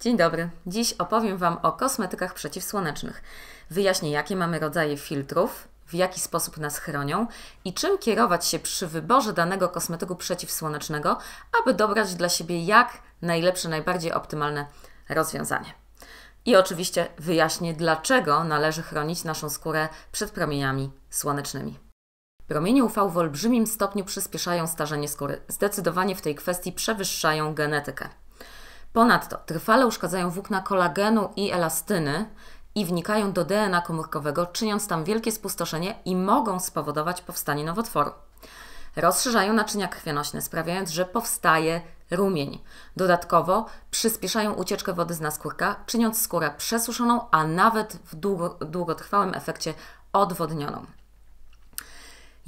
Dzień dobry. Dziś opowiem Wam o kosmetykach przeciwsłonecznych. Wyjaśnię, jakie mamy rodzaje filtrów, w jaki sposób nas chronią i czym kierować się przy wyborze danego kosmetyku przeciwsłonecznego, aby dobrać dla siebie jak najlepsze, najbardziej optymalne rozwiązanie. I oczywiście wyjaśnię, dlaczego należy chronić naszą skórę przed promieniami słonecznymi. Promienie UV w olbrzymim stopniu przyspieszają starzenie skóry. Zdecydowanie w tej kwestii przewyższają genetykę. Ponadto trwale uszkadzają włókna kolagenu i elastyny i wnikają do DNA komórkowego, czyniąc tam wielkie spustoszenie i mogą spowodować powstanie nowotworu. Rozszerzają naczynia krwionośne, sprawiając, że powstaje rumień. Dodatkowo przyspieszają ucieczkę wody z naskórka, czyniąc skórę przesuszoną, a nawet w długotrwałym efekcie odwodnioną.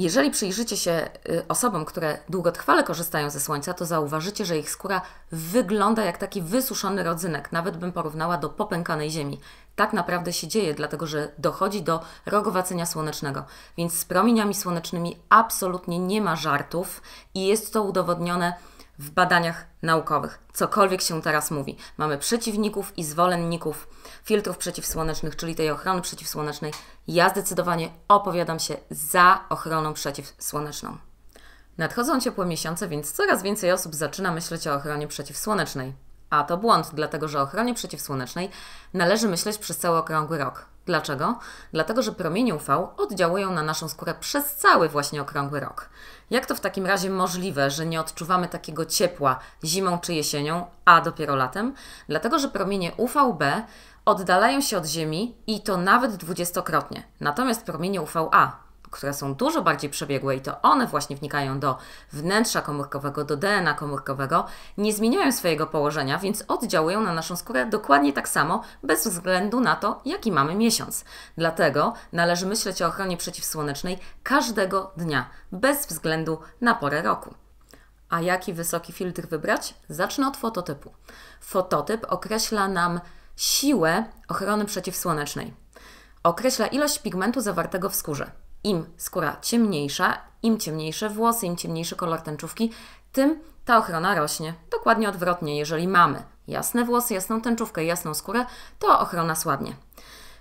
Jeżeli przyjrzycie się y, osobom, które długotrwale korzystają ze słońca, to zauważycie, że ich skóra wygląda jak taki wysuszony rodzynek, nawet bym porównała do popękanej ziemi. Tak naprawdę się dzieje, dlatego że dochodzi do rogowacenia słonecznego. Więc z promieniami słonecznymi absolutnie nie ma żartów i jest to udowodnione w badaniach naukowych. Cokolwiek się teraz mówi. Mamy przeciwników i zwolenników filtrów przeciwsłonecznych, czyli tej ochrony przeciwsłonecznej. Ja zdecydowanie opowiadam się za ochroną przeciwsłoneczną. Nadchodzą ciepłe miesiące, więc coraz więcej osób zaczyna myśleć o ochronie przeciwsłonecznej. A to błąd, dlatego że o ochronie przeciwsłonecznej należy myśleć przez cały okrągły rok. Dlaczego? Dlatego, że promienie UV oddziałują na naszą skórę przez cały właśnie okrągły rok. Jak to w takim razie możliwe, że nie odczuwamy takiego ciepła zimą czy jesienią, a dopiero latem? Dlatego, że promienie UVB oddalają się od Ziemi i to nawet dwudziestokrotnie. Natomiast promienie UVA które są dużo bardziej przebiegłe i to one właśnie wnikają do wnętrza komórkowego, do DNA komórkowego, nie zmieniają swojego położenia, więc oddziałują na naszą skórę dokładnie tak samo, bez względu na to, jaki mamy miesiąc. Dlatego należy myśleć o ochronie przeciwsłonecznej każdego dnia, bez względu na porę roku. A jaki wysoki filtr wybrać? Zacznę od fototypu. Fototyp określa nam siłę ochrony przeciwsłonecznej. Określa ilość pigmentu zawartego w skórze im skóra ciemniejsza, im ciemniejsze włosy, im ciemniejszy kolor tęczówki, tym ta ochrona rośnie. Dokładnie odwrotnie, jeżeli mamy jasne włosy, jasną tęczówkę, jasną skórę, to ochrona słabnie.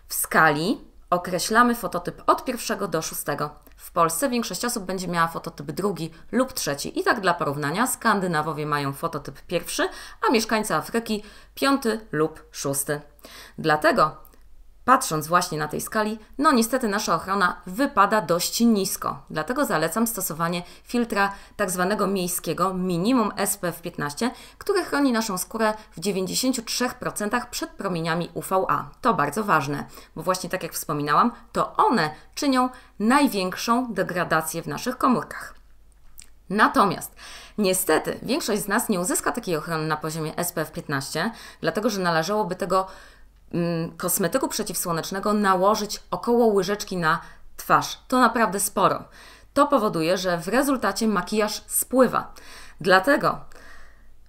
W skali określamy fototyp od pierwszego do szóstego. W Polsce większość osób będzie miała fototyp drugi lub trzeci. I tak dla porównania, Skandynawowie mają fototyp pierwszy, a mieszkańcy Afryki piąty lub szósty. Dlatego Patrząc właśnie na tej skali, no niestety nasza ochrona wypada dość nisko. Dlatego zalecam stosowanie filtra tak zwanego miejskiego minimum SPF 15, który chroni naszą skórę w 93% przed promieniami UVA. To bardzo ważne, bo właśnie tak jak wspominałam, to one czynią największą degradację w naszych komórkach. Natomiast niestety większość z nas nie uzyska takiej ochrony na poziomie SPF 15, dlatego że należałoby tego Mm, kosmetyku przeciwsłonecznego nałożyć około łyżeczki na twarz. To naprawdę sporo. To powoduje, że w rezultacie makijaż spływa. Dlatego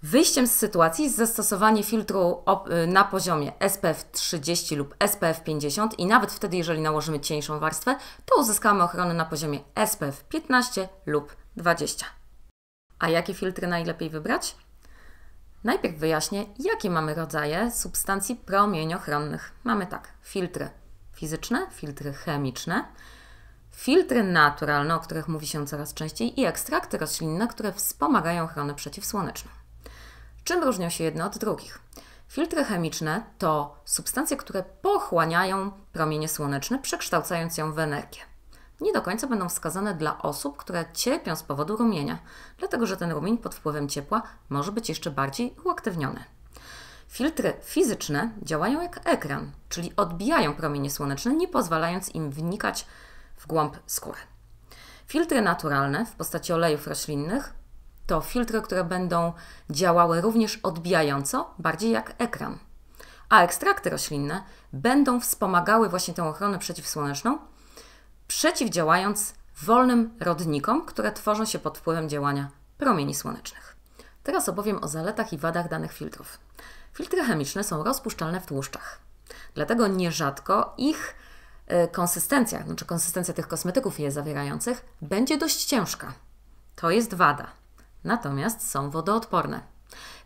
wyjściem z sytuacji jest zastosowanie filtru y, na poziomie SPF 30 lub SPF 50 i nawet wtedy, jeżeli nałożymy cieńszą warstwę, to uzyskamy ochronę na poziomie SPF 15 lub 20. A jakie filtry najlepiej wybrać? Najpierw wyjaśnię, jakie mamy rodzaje substancji promieniochronnych. Mamy tak, filtry fizyczne, filtry chemiczne, filtry naturalne, o których mówi się coraz częściej, i ekstrakty roślinne, które wspomagają ochronę przeciwsłoneczną. Czym różnią się jedne od drugich? Filtry chemiczne to substancje, które pochłaniają promienie słoneczne, przekształcając ją w energię nie do końca będą wskazane dla osób, które cierpią z powodu rumienia, dlatego że ten rumień pod wpływem ciepła może być jeszcze bardziej uaktywniony. Filtry fizyczne działają jak ekran, czyli odbijają promienie słoneczne, nie pozwalając im wnikać w głąb skóry. Filtry naturalne w postaci olejów roślinnych to filtry, które będą działały również odbijająco, bardziej jak ekran. A ekstrakty roślinne będą wspomagały właśnie tę ochronę przeciwsłoneczną, przeciwdziałając wolnym rodnikom, które tworzą się pod wpływem działania promieni słonecznych. Teraz opowiem o zaletach i wadach danych filtrów. Filtry chemiczne są rozpuszczalne w tłuszczach, dlatego nierzadko ich e, konsystencja, znaczy konsystencja tych kosmetyków je zawierających, będzie dość ciężka. To jest wada. Natomiast są wodoodporne.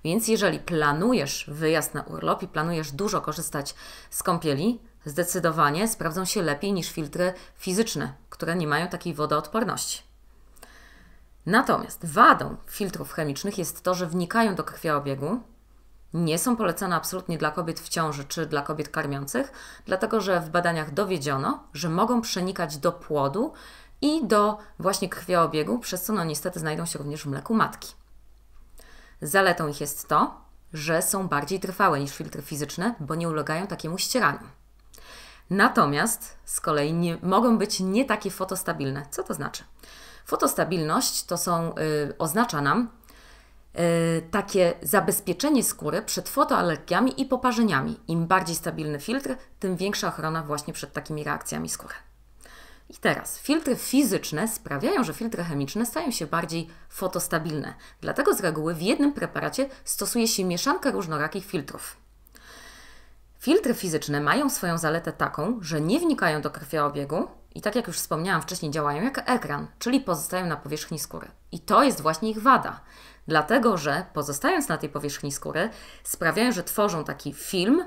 Więc jeżeli planujesz wyjazd na urlop i planujesz dużo korzystać z kąpieli, zdecydowanie sprawdzą się lepiej niż filtry fizyczne, które nie mają takiej wodoodporności. Natomiast wadą filtrów chemicznych jest to, że wnikają do krwiobiegu, nie są polecane absolutnie dla kobiet w ciąży czy dla kobiet karmiących, dlatego że w badaniach dowiedziono, że mogą przenikać do płodu i do właśnie krwioobiegu, przez co no niestety znajdą się również w mleku matki. Zaletą ich jest to, że są bardziej trwałe niż filtry fizyczne, bo nie ulegają takiemu ścieraniu. Natomiast z kolei nie, mogą być nie takie fotostabilne. Co to znaczy? Fotostabilność to są, y, oznacza nam y, takie zabezpieczenie skóry przed fotoalergiami i poparzeniami. Im bardziej stabilny filtr, tym większa ochrona właśnie przed takimi reakcjami skóry. I teraz filtry fizyczne sprawiają, że filtry chemiczne stają się bardziej fotostabilne. Dlatego z reguły w jednym preparacie stosuje się mieszankę różnorakich filtrów. Filtry fizyczne mają swoją zaletę taką, że nie wnikają do krwioobiegu i tak jak już wspomniałam wcześniej, działają jak ekran, czyli pozostają na powierzchni skóry. I to jest właśnie ich wada, dlatego że pozostając na tej powierzchni skóry, sprawiają, że tworzą taki film,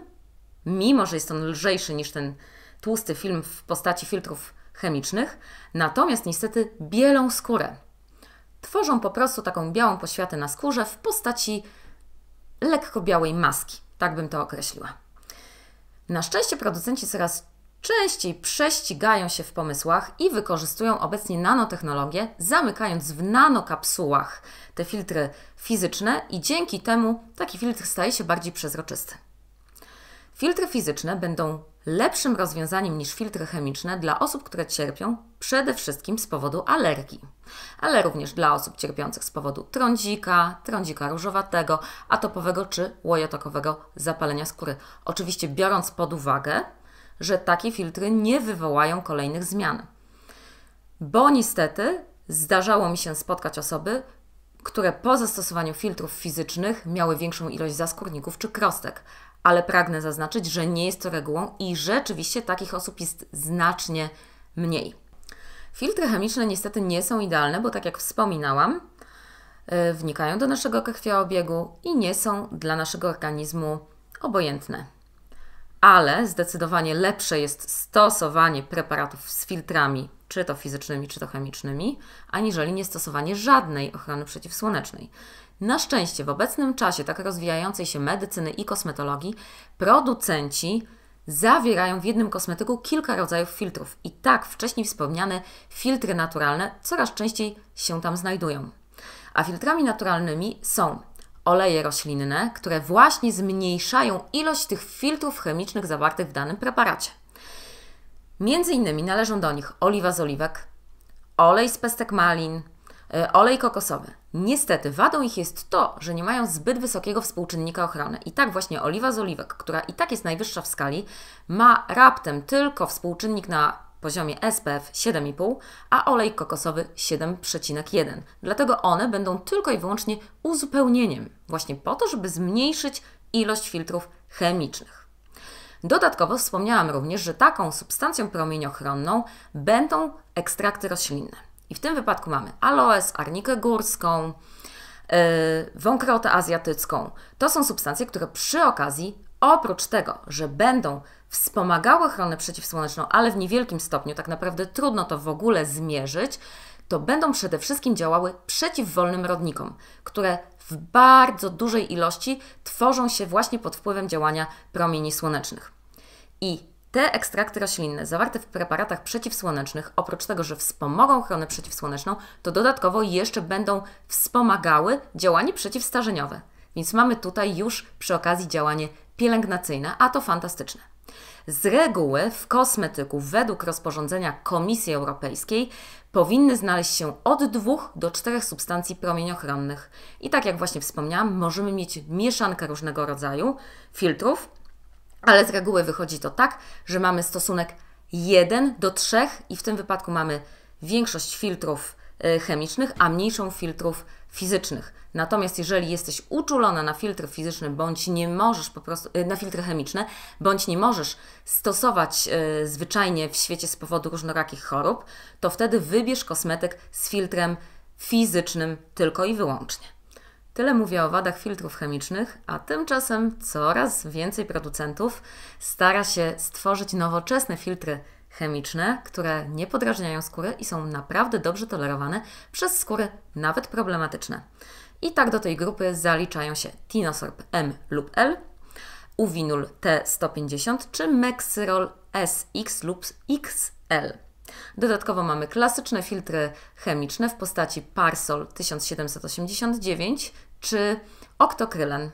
mimo że jest on lżejszy niż ten tłusty film w postaci filtrów chemicznych, natomiast niestety bielą skórę. Tworzą po prostu taką białą poświatę na skórze w postaci lekko białej maski, tak bym to określiła. Na szczęście producenci coraz częściej prześcigają się w pomysłach i wykorzystują obecnie nanotechnologię, zamykając w nanokapsułach te filtry fizyczne i dzięki temu taki filtr staje się bardziej przezroczysty. Filtry fizyczne będą lepszym rozwiązaniem niż filtry chemiczne dla osób, które cierpią przede wszystkim z powodu alergii, ale również dla osób cierpiących z powodu trądzika, trądzika różowatego, atopowego czy łojotokowego zapalenia skóry. Oczywiście biorąc pod uwagę, że takie filtry nie wywołają kolejnych zmian. Bo niestety zdarzało mi się spotkać osoby, które po zastosowaniu filtrów fizycznych miały większą ilość zaskórników czy krostek, ale pragnę zaznaczyć, że nie jest to regułą i rzeczywiście takich osób jest znacznie mniej. Filtry chemiczne niestety nie są idealne, bo tak jak wspominałam, y, wnikają do naszego krwioobiegu i nie są dla naszego organizmu obojętne. Ale zdecydowanie lepsze jest stosowanie preparatów z filtrami, czy to fizycznymi, czy to chemicznymi, aniżeli niestosowanie żadnej ochrony przeciwsłonecznej. Na szczęście w obecnym czasie tak rozwijającej się medycyny i kosmetologii producenci zawierają w jednym kosmetyku kilka rodzajów filtrów i tak wcześniej wspomniane filtry naturalne coraz częściej się tam znajdują. A filtrami naturalnymi są oleje roślinne, które właśnie zmniejszają ilość tych filtrów chemicznych zawartych w danym preparacie. Między innymi należą do nich oliwa z oliwek, olej z pestek malin, E, olej kokosowy. Niestety, wadą ich jest to, że nie mają zbyt wysokiego współczynnika ochrony. I tak właśnie oliwa z oliwek, która i tak jest najwyższa w skali, ma raptem tylko współczynnik na poziomie SPF 7,5, a olej kokosowy 7,1. Dlatego one będą tylko i wyłącznie uzupełnieniem, właśnie po to, żeby zmniejszyć ilość filtrów chemicznych. Dodatkowo wspomniałam również, że taką substancją promieniochronną będą ekstrakty roślinne. I w tym wypadku mamy aloes, arnikę górską, yy, wąkrotę azjatycką. To są substancje, które przy okazji, oprócz tego, że będą wspomagały ochronę przeciwsłoneczną, ale w niewielkim stopniu, tak naprawdę trudno to w ogóle zmierzyć, to będą przede wszystkim działały przeciw wolnym rodnikom, które w bardzo dużej ilości tworzą się właśnie pod wpływem działania promieni słonecznych. I te ekstrakty roślinne zawarte w preparatach przeciwsłonecznych, oprócz tego, że wspomogą ochronę przeciwsłoneczną, to dodatkowo jeszcze będą wspomagały działanie przeciwstarzeniowe. Więc mamy tutaj już przy okazji działanie pielęgnacyjne, a to fantastyczne. Z reguły w kosmetyku według rozporządzenia Komisji Europejskiej powinny znaleźć się od dwóch do czterech substancji promieniochronnych. I tak jak właśnie wspomniałam, możemy mieć mieszankę różnego rodzaju filtrów, ale z reguły wychodzi to tak, że mamy stosunek 1 do 3 i w tym wypadku mamy większość filtrów y, chemicznych, a mniejszą filtrów fizycznych. Natomiast jeżeli jesteś uczulona na filtr fizyczny, bądź nie możesz po prostu, y, na filtry chemiczne, bądź nie możesz stosować y, zwyczajnie w świecie z powodu różnorakich chorób, to wtedy wybierz kosmetyk z filtrem fizycznym tylko i wyłącznie. Tyle mówię o wadach filtrów chemicznych, a tymczasem coraz więcej producentów stara się stworzyć nowoczesne filtry chemiczne, które nie podrażniają skóry i są naprawdę dobrze tolerowane przez skóry nawet problematyczne. I tak do tej grupy zaliczają się Tinosorb M lub L, Uvinul T150 czy Mexyrol SX lub XL. Dodatkowo mamy klasyczne filtry chemiczne w postaci Parsol 1789 czy oktokrylen.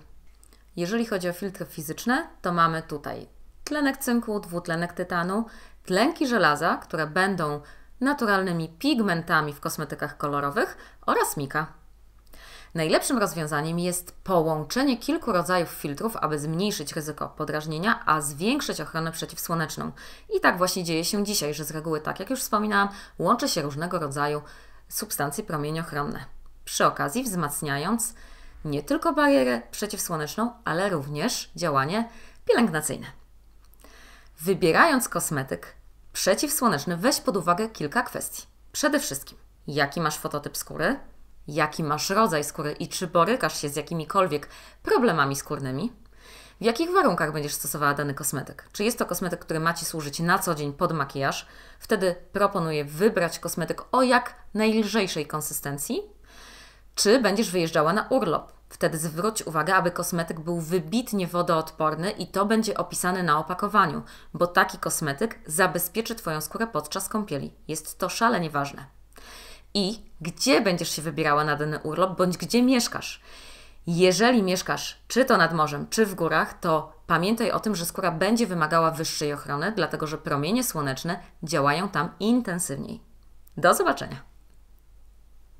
Jeżeli chodzi o filtry fizyczne, to mamy tutaj tlenek cynku, dwutlenek tytanu, tlenki żelaza, które będą naturalnymi pigmentami w kosmetykach kolorowych oraz mika. Najlepszym rozwiązaniem jest połączenie kilku rodzajów filtrów, aby zmniejszyć ryzyko podrażnienia, a zwiększyć ochronę przeciwsłoneczną. I tak właśnie dzieje się dzisiaj, że z reguły, tak jak już wspominałam, łączy się różnego rodzaju substancje promieniochronne. Przy okazji wzmacniając nie tylko barierę przeciwsłoneczną, ale również działanie pielęgnacyjne. Wybierając kosmetyk przeciwsłoneczny, weź pod uwagę kilka kwestii. Przede wszystkim, jaki masz fototyp skóry, jaki masz rodzaj skóry i czy borykasz się z jakimikolwiek problemami skórnymi, w jakich warunkach będziesz stosowała dany kosmetyk. Czy jest to kosmetyk, który ma Ci służyć na co dzień pod makijaż? Wtedy proponuję wybrać kosmetyk o jak najlżejszej konsystencji, czy będziesz wyjeżdżała na urlop. Wtedy zwróć uwagę, aby kosmetyk był wybitnie wodoodporny i to będzie opisane na opakowaniu, bo taki kosmetyk zabezpieczy Twoją skórę podczas kąpieli. Jest to szalenie ważne. I gdzie będziesz się wybierała na dany urlop, bądź gdzie mieszkasz. Jeżeli mieszkasz czy to nad morzem, czy w górach, to pamiętaj o tym, że skóra będzie wymagała wyższej ochrony, dlatego że promienie słoneczne działają tam intensywniej. Do zobaczenia!